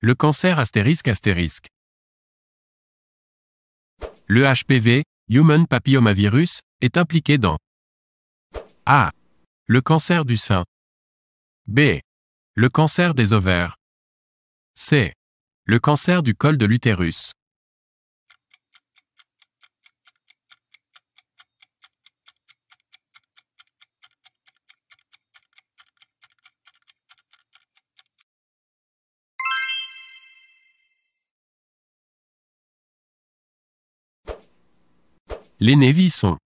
Le cancer astérisque astérisque. Le HPV, Human Papillomavirus, est impliqué dans A. Le cancer du sein. B. Le cancer des ovaires. C. Le cancer du col de l'utérus. Les névis sont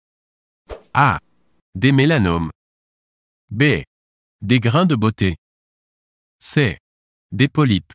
A. Des mélanomes. B. Des grains de beauté. C. Des polypes.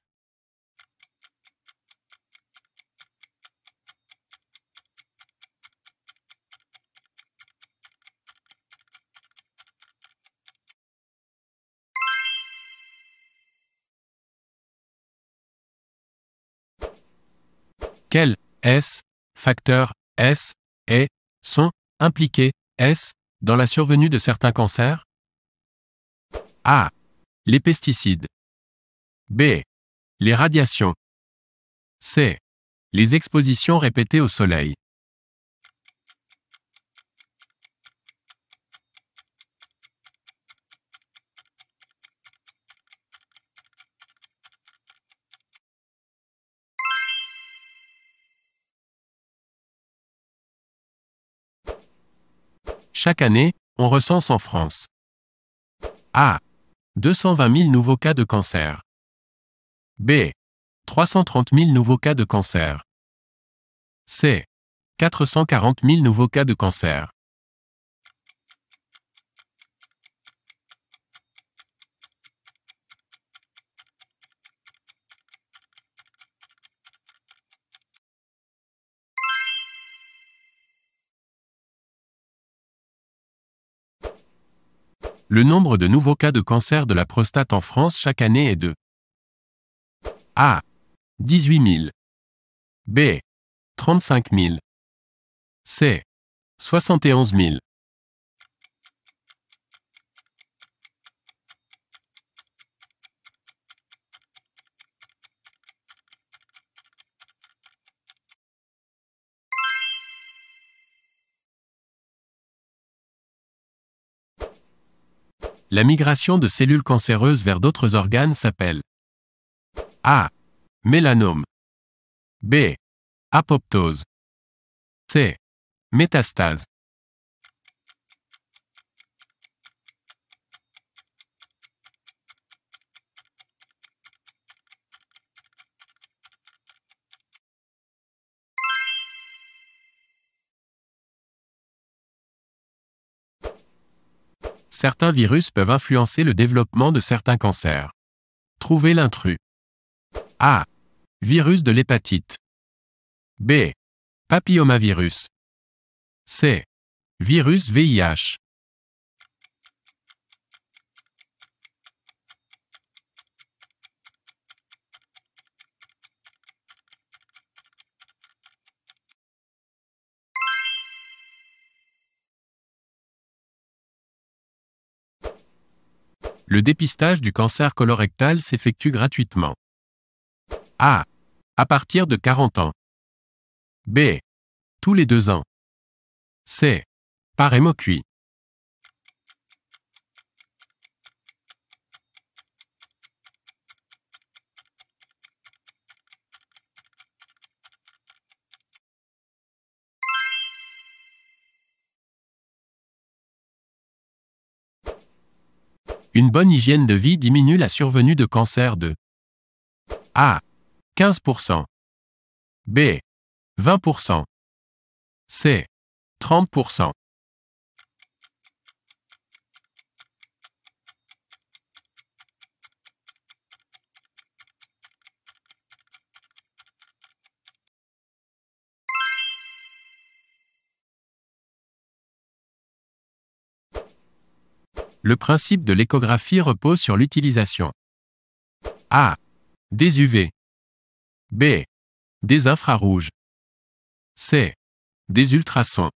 Quel S facteur S et sont, impliqués, S, dans la survenue de certains cancers A. Les pesticides. B. Les radiations. C. Les expositions répétées au soleil. Chaque année, on recense en France A. 220 000 nouveaux cas de cancer. B. 330 000 nouveaux cas de cancer. C. 440 000 nouveaux cas de cancer. le nombre de nouveaux cas de cancer de la prostate en France chaque année est de A. 18 000 B. 35 000 C. 71 000 La migration de cellules cancéreuses vers d'autres organes s'appelle A. Mélanome B. Apoptose C. Métastase certains virus peuvent influencer le développement de certains cancers. Trouvez l'intrus. A. Virus de l'hépatite. B. Papillomavirus. C. Virus VIH. le dépistage du cancer colorectal s'effectue gratuitement. A. À partir de 40 ans. B. Tous les deux ans. C. Par hémocuit. Une bonne hygiène de vie diminue la survenue de cancer de A. 15%. B. 20%. C. 30%. Le principe de l'échographie repose sur l'utilisation A. Des UV B. Des infrarouges C. Des ultrasons